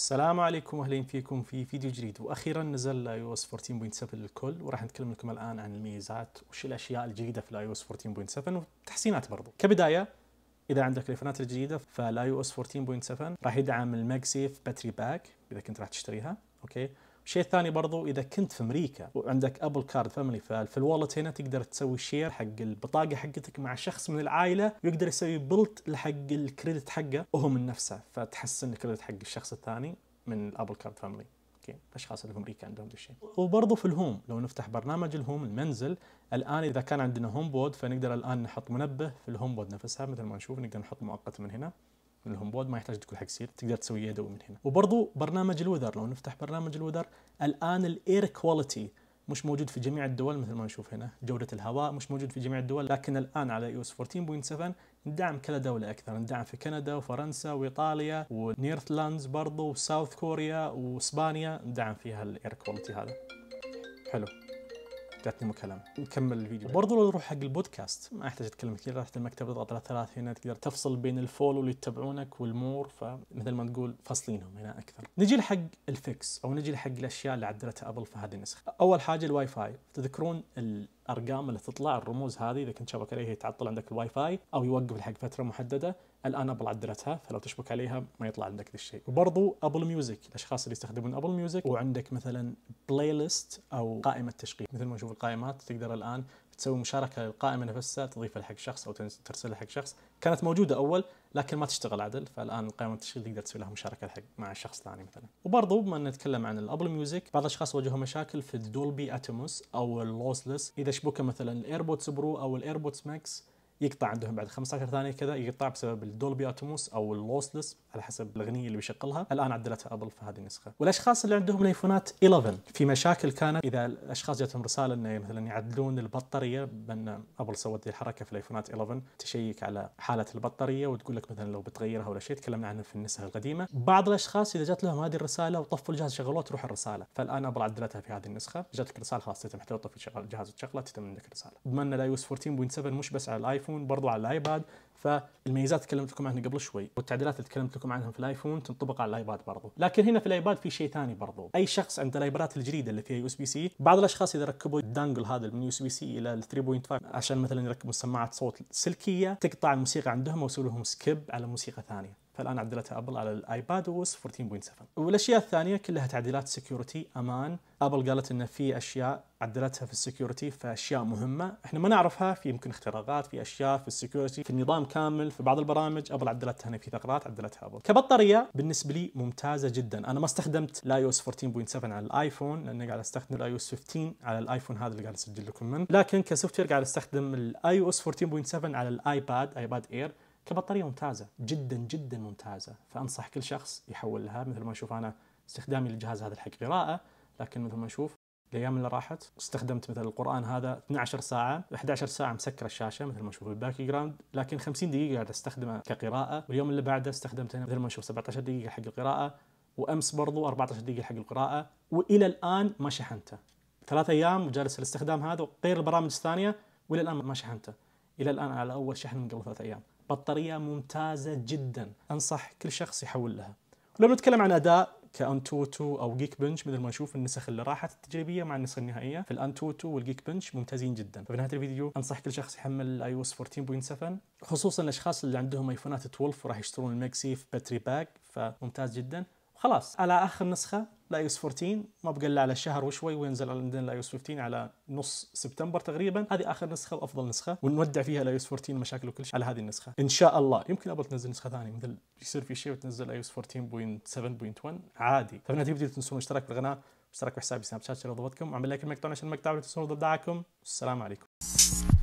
السلام عليكم واهلين فيكم في فيديو جديد واخيرا نزل اي او اس 14.7 للكل وراح نتكلم لكم الان عن الميزات وش الاشياء الجديده في الاي او اس 14.7 والتحسينات برضو كبدايه اذا عندك الايفونات الجديده فالاي او اس 14.7 راح يدعم الماكسيف باتري باك اذا كنت راح تشتريها اوكي شيء ثاني برضو اذا كنت في امريكا وعندك ابل كارد فاميلي ففي الوالت هنا تقدر تسوي شير حق البطاقه حقتك مع شخص من العائله ويقدر يسوي بلت لحق الكريدت حقه وهو من نفسه فتحسن الكريدت حق الشخص الثاني من الابل كارد فاميلي اوكي الاشخاص اللي في امريكا عندهم ذا الشيء وبرضو في الهوم لو نفتح برنامج الهوم المنزل الان اذا كان عندنا هوم بود فنقدر الان نحط منبه في الهوم بود نفسها مثل ما نشوف نقدر نحط مؤقت من هنا من الهوم بود ما يحتاج تكون حق كثير تقدر تسوي يدوي من هنا وبرضو برنامج الوذر لو نفتح برنامج الوذر الان الاير كواليتي مش موجود في جميع الدول مثل ما نشوف هنا جودة الهواء مش موجود في جميع الدول لكن الآن على iOS 14.7 ندعم كل دولة أكثر ندعم في كندا وفرنسا وإيطاليا ونيرثلاندز برضو وساوث كوريا وإسبانيا ندعم فيها الاير كواليتي هذا حلو جاتني مكالمه نكمل الفيديو برضو لو نروح حق البودكاست ما يحتاج اتكلم كثير رحت المكتب تضغط على ثلاث هنا تقدر تفصل بين الفولو اللي يتبعونك والمور فمثل ما تقول فاصلينهم هنا اكثر نجي لحق الفكس او نجي لحق الاشياء اللي عدلتها ابل في هذه النسخه اول حاجه الواي فاي تذكرون ال الارقام اللي تطلع الرموز هذه اذا كنت شبك عليها يتعطل عندك الواي فاي او يوقف حق فتره محدده الان ابل عدلتها فلو تشبك عليها ما يطلع عندك ذا الشيء وبرضو ابل ميوزك الاشخاص اللي يستخدمون ابل ميوزك وعندك مثلا بلاي ليست او قائمه تشغيل مثل ما نشوف القائمات تقدر الان تسوي مشاركه للقائمه نفسها تضيفها حق شخص او ترسلها حق شخص كانت موجوده اول لكن ما تشتغل عدل فالان القائمه التشغيل تقدر تسوي لها مشاركه لحق مع شخص ثاني مثلا وبرضه بما ان نتكلم عن الابل ميوزك بعض الاشخاص واجهوا مشاكل في الدولبي اتموس او اللوسلس اذا شبكه مثلا الايربودز برو او الايربودز ماكس يقطع عندهم بعد 15 ثانيه كذا يقطع بسبب الدولبي اتموس او اللوسلس على حسب الاغنيه اللي بيشغلها الان عدلتها ابل في هذه النسخه والاشخاص اللي عندهم الايفونات 11 في مشاكل كانت اذا الاشخاص جاتهم رساله انه مثلا يعدلون البطاريه بان ابل سوت ذي الحركه في الايفونات 11 تشيك على حاله البطاريه وتقول لك مثلا لو بتغيرها ولا شيء تكلمنا عنها في النسخ القديمه بعض الاشخاص اذا جات لهم هذه الرساله وطفوا الجهاز شغلوه تروح الرساله فالان ابل عدلتها في هذه النسخه جاتك رساله خلاص تتم حتى الجهاز وتشغله تتم عندك الرساله بما ان الاي 14.7 مش بس على الايفون الايفون برضو على الايباد فالميزات تكلمت لكم عنها قبل شوي والتعديلات اللي تكلمت لكم عنها في الايفون تنطبق على الايباد برضو لكن هنا في الايباد في شيء ثاني برضو اي شخص عنده الايبادات الجديده اللي فيها يو اس بي سي بعض الاشخاص اذا ركبوا الدانجل هذا من يو اس بي سي الى 3.5 عشان مثلا يركبوا سماعات صوت سلكيه تقطع الموسيقى عندهم ويسوي لهم سكيب على موسيقى ثانيه فالان عدلتها ابل على الايباد او اس 14.7 والاشياء الثانيه كلها تعديلات سكيورتي امان ابل قالت ان في اشياء عدلتها في السكيورتي فاشياء مهمه احنا ما نعرفها في يمكن اختراقات في اشياء في السكيورتي في النظام كامل في بعض البرامج ابل عدلتها هنا في ثغرات عدلتها ابل كبطاريه بالنسبه لي ممتازه جدا انا ما استخدمت الاي 14.7 على الايفون لاني قاعد استخدم الاي 15 على الايفون هذا اللي قاعد اسجل لكم منه لكن كسوفت وير قاعد استخدم الاي 14.7 على الايباد ايباد اير كبطاريه ممتازه جدا جدا ممتازه فانصح كل شخص يحول لها مثل ما اشوف انا استخدامي للجهاز هذا الحق قراءه لكن مثل ما اشوف الايام اللي راحت استخدمت مثل القران هذا 12 ساعه 11 ساعه مسكر الشاشه مثل ما اشوف الباك جراوند لكن 50 دقيقه قاعد استخدمه كقراءه واليوم اللي بعده استخدمته مثل ما اشوف 17 دقيقه حق القراءه وامس برضو 14 دقيقه حق القراءه والى الان ما شحنته ثلاث ايام وجالس الاستخدام هذا غير البرامج الثانيه والى الان ما شحنته الى الان على اول شحن من قبل ثلاثة ايام بطاريه ممتازه جدا انصح كل شخص يحول لها ولما نتكلم عن اداء كانتوتو او جيك بنش مثل ما نشوف النسخ اللي راحت التجريبيه مع النسخ النهائيه في الانتوتو والجيك بنش ممتازين جدا نهاية الفيديو انصح كل شخص يحمل الـ iOS 14.7 خصوصا الاشخاص اللي عندهم ايفونات 12 وراح يشترون الميكسيف في باتري باك فممتاز جدا خلاص على اخر نسخه لا اس 14 ما بقى الا على شهر وشوي وينزل عندنا لا يو اس 15 على نص سبتمبر تقريبا هذه اخر نسخه وافضل نسخه ونودع فيها لا اس 14 مشاكل وكل شيء على هذه النسخه ان شاء الله يمكن ابل تنزل نسخه ثانيه مثل يصير في شيء وتنزل لا اس 14.7.1 عادي فمن طيب، تبدي تنسون الاشتراك بالقناه واشتراك في حسابي سناب شات شير وضبطكم اعمل لايك المقطع عشان المقطع تنسون ضد دعمكم والسلام عليكم